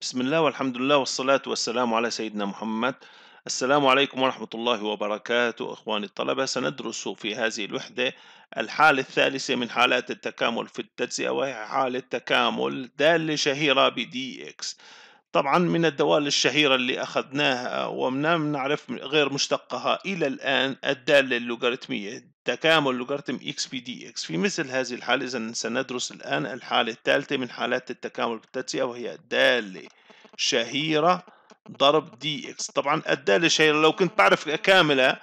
بسم الله والحمد لله والصلاة والسلام على سيدنا محمد السلام عليكم ورحمة الله وبركاته إخواني الطلبة سندرس في هذه الوحدة الحالة الثالثة من حالات التكامل في التجزئة وهي حالة تكامل دالة شهيرة بدي إكس طبعا من الدوال الشهيرة اللي أخذناها ولم نعرف غير مشتقها إلى الآن الدالة اللوغاريتمية تكامل لوغاريتم إكس بي دي إكس في مثل هذه الحالة إذا سندرس الآن الحالة الثالثة من حالات التكامل بالتجزئة وهي دالة شهيرة ضرب دي إكس طبعا الدالة الشهيرة لو كنت تعرف كاملة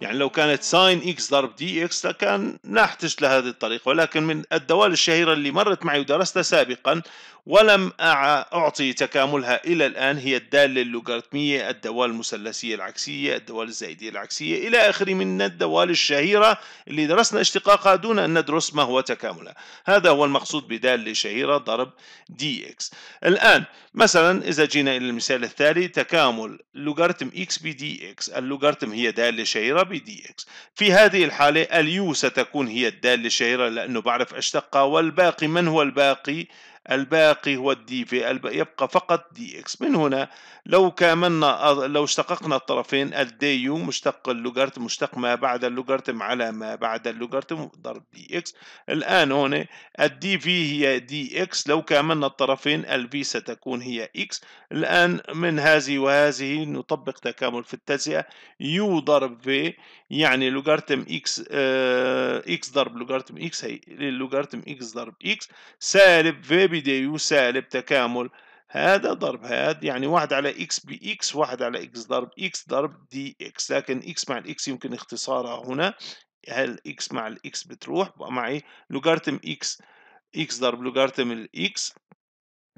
يعني لو كانت ساين اكس ضرب دي اكس لكان لا احتجت لهذه الطريقة ولكن من الدوال الشهيرة اللي مرت معي ودرستها سابقا ولم أعطي تكاملها إلى الآن هي الدالة اللوغاريتمية الدوال المثلثية العكسية الدوال الزائدية العكسية إلى آخره من الدوال الشهيرة اللي درسنا اشتقاقها دون أن ندرس ما هو تكاملها هذا هو المقصود بدالة شهيرة ضرب دي إكس الآن مثلا إذا جينا إلى المثال الثاني تكامل لوغاريتم إكس بدي إكس اللوغاريتم هي دالة شهيرة دي اكس في هذه الحالة اليو ستكون هي الدالة الشهيرة لأنه بعرف أشتقها والباقي من هو الباقي الباقي هو الدي في يبقى فقط دي اكس من هنا لو كاملنا لو اشتققنا الطرفين الدي يو مشتق اللوغارتم مشتق ما بعد اللوغارتم على ما بعد اللوغارتم ضرب دي اكس الآن هنا الدي في هي دي اكس لو كاملنا الطرفين الفي ستكون هي اكس الآن من هذه وهذه نطبق تكامل في التجزئة يو ضرب في يعني لوغارتم اكس اه اكس ضرب لوغارتم اكس هي لوغارتم اكس ضرب اكس سالب في بدايه يسالب تكامل هذا ضرب هذا يعني واحد على اكس باكس واحد على اكس ضرب اكس ضرب دي اكس لكن اكس مع الاكس يمكن اختصارها هنا هل اكس مع الاكس بتروح بقى معي لوغارتم اكس اكس ضرب لوغارتم الاكس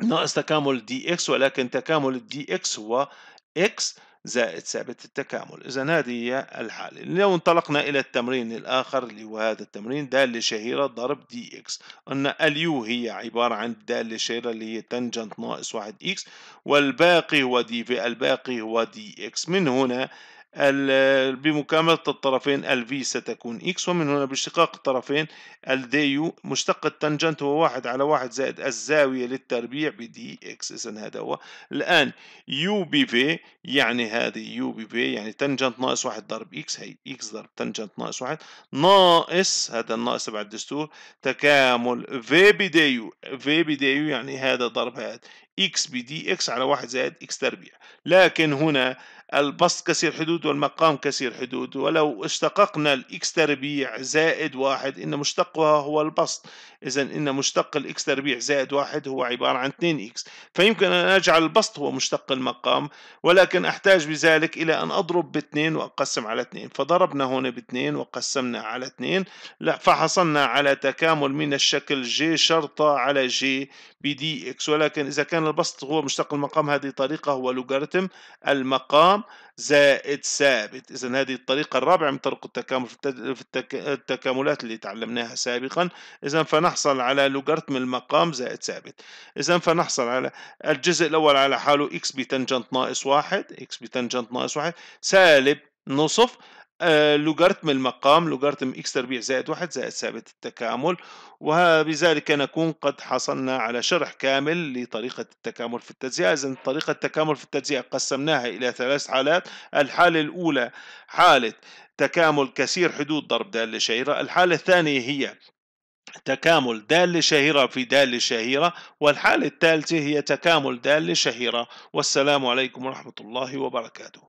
ناقص تكامل دي اكس ولكن تكامل الدي اكس هو اكس زائد ثابت التكامل إذا هذه هي الحالة لو انطلقنا إلى التمرين الآخر اللي هو هذا التمرين دالة شهيرة ضرب دي إكس أن اليو هي عبارة عن دالة شهيرة اللي هي تنجنت ناقص واحد إكس والباقي هو دي في الباقي هو دي إكس من هنا آه بمكاملة الطرفين ال في ستكون x ومن هنا باشتقاق الطرفين ال دي يو مشتق التنجنت هو واحد على واحد زائد الزاوية للتربيع دي اكس إذا هذا هو الآن u بي في يعني هذه u بي في يعني تنجنت ناقص واحد ضرب x هي x ضرب تنجنت ناقص واحد ناقص هذا الناقص تبع الدستور تكامل في بدي يو في بدي يو يعني هذا ضرب هذا x دي اكس على واحد زائد x تربيع لكن هنا البسط كسير حدود والمقام كسير حدود ولو اشتققنا الإكس تربيع زائد واحد إن مشتقها هو البسط إذا إن مشتق الإكس تربيع زائد واحد هو عبارة عن 2 إكس فيمكن أن أجعل البسط هو مشتق المقام ولكن أحتاج بذلك إلى أن أضرب 2 وأقسم على 2 فضربنا هنا 2 وقسمنا على 2 لا فحصلنا على تكامل من الشكل جي شرطة على جي بدي إكس ولكن إذا كان البسط هو مشتق المقام هذه طريقة هو لوغاريتم المقام الارقام زائد ثابت اذا هذه الطريقه الرابعه من طرق التكامل في التكاملات اللي تعلمناها سابقا اذا فنحصل على لوغارتم المقام زائد ثابت اذا فنحصل على الجزء الاول على حاله اكس بتنجنت ناقص واحد اكس بتنجنت ناقص واحد سالب نصف آه، لوغارتم المقام لوغارتم اكس تربيع زائد واحد زائد ثابت التكامل وبذلك نكون قد حصلنا على شرح كامل لطريقة التكامل في التجزئة إذا طريقة التكامل في التجزئة قسمناها إلى ثلاث حالات الحالة الأولى حالة تكامل كثير حدود ضرب دالة شهيرة الحالة الثانية هي تكامل دالة شهيرة في دالة شهيرة والحالة الثالثة هي تكامل دالة شهيرة والسلام عليكم ورحمة الله وبركاته